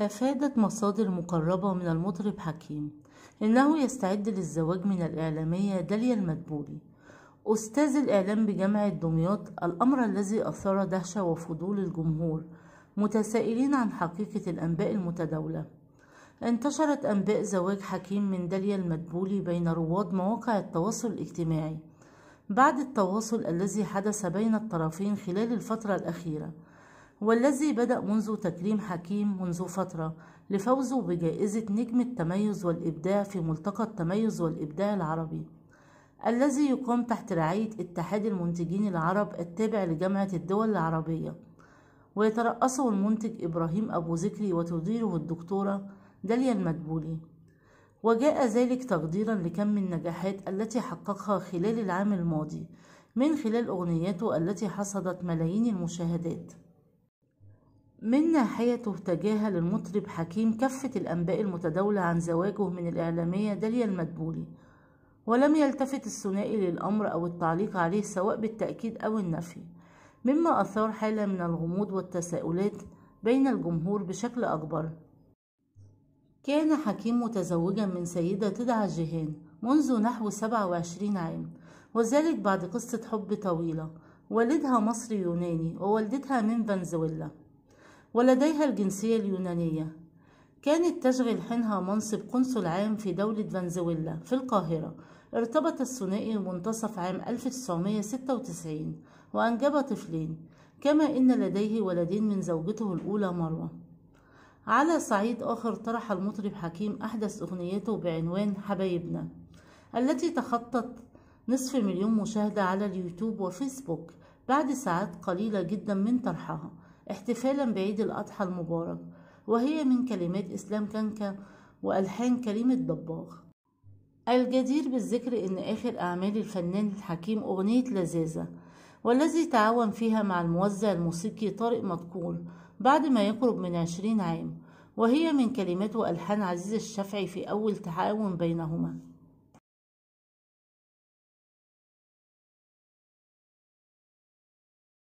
أفادت مصادر مقربة من المطرب حكيم إنه يستعد للزواج من الإعلامية داليا المدبولي أستاذ الإعلام بجامعة دمياط الأمر الذي أثار دهشة وفضول الجمهور متسائلين عن حقيقة الأنباء المتداولة انتشرت أنباء زواج حكيم من داليا المدبولي بين رواد مواقع التواصل الاجتماعي بعد التواصل الذي حدث بين الطرفين خلال الفترة الأخيرة والذي بدأ منذ تكريم حكيم منذ فترة لفوزه بجائزة نجم التميز والإبداع في ملتقى التميز والإبداع العربي الذي يقام تحت رعاية اتحاد المنتجين العرب التابع لجامعة الدول العربية ويترأسه المنتج إبراهيم أبو ذكري وتديره الدكتورة داليا المدبولي وجاء ذلك تقديرا لكم النجاحات التي حققها خلال العام الماضي من خلال أغنياته التي حصدت ملايين المشاهدات من ناحيته تجاهل المطرب حكيم كفة الأنباء المتداولة عن زواجه من الإعلامية داليا المدبولي ولم يلتفت الثنائي للأمر أو التعليق عليه سواء بالتأكيد أو النفي مما أثار حالة من الغموض والتساؤلات بين الجمهور بشكل أكبر كان حكيم متزوجا من سيدة تدعى جيهان منذ نحو 27 عام وذلك بعد قصة حب طويلة والدها مصري يوناني ووالدتها من فنزويلا ولديها الجنسية اليونانية كانت تشغل حينها منصب قنصل عام في دولة فنزويلا في القاهرة ارتبط الثنائي منتصف عام 1996 وأنجب طفلين كما إن لديه ولدين من زوجته الأولى مروة على صعيد آخر طرح المطرب حكيم أحدث أغنيته بعنوان حبايبنا التي تخطت نصف مليون مشاهدة على اليوتيوب وفيسبوك بعد ساعات قليلة جدا من طرحها احتفالا بعيد الأضحى المبارك وهي من كلمات إسلام كانكا وألحان كريم الدباغ الجدير بالذكر أن آخر أعمال الفنان الحكيم أغنية لذاذة والذي تعاون فيها مع الموزع الموسيقي طارق مدقول بعد ما يقرب من عشرين عام وهي من كلمات وألحان عزيز الشافعي في أول تعاون بينهما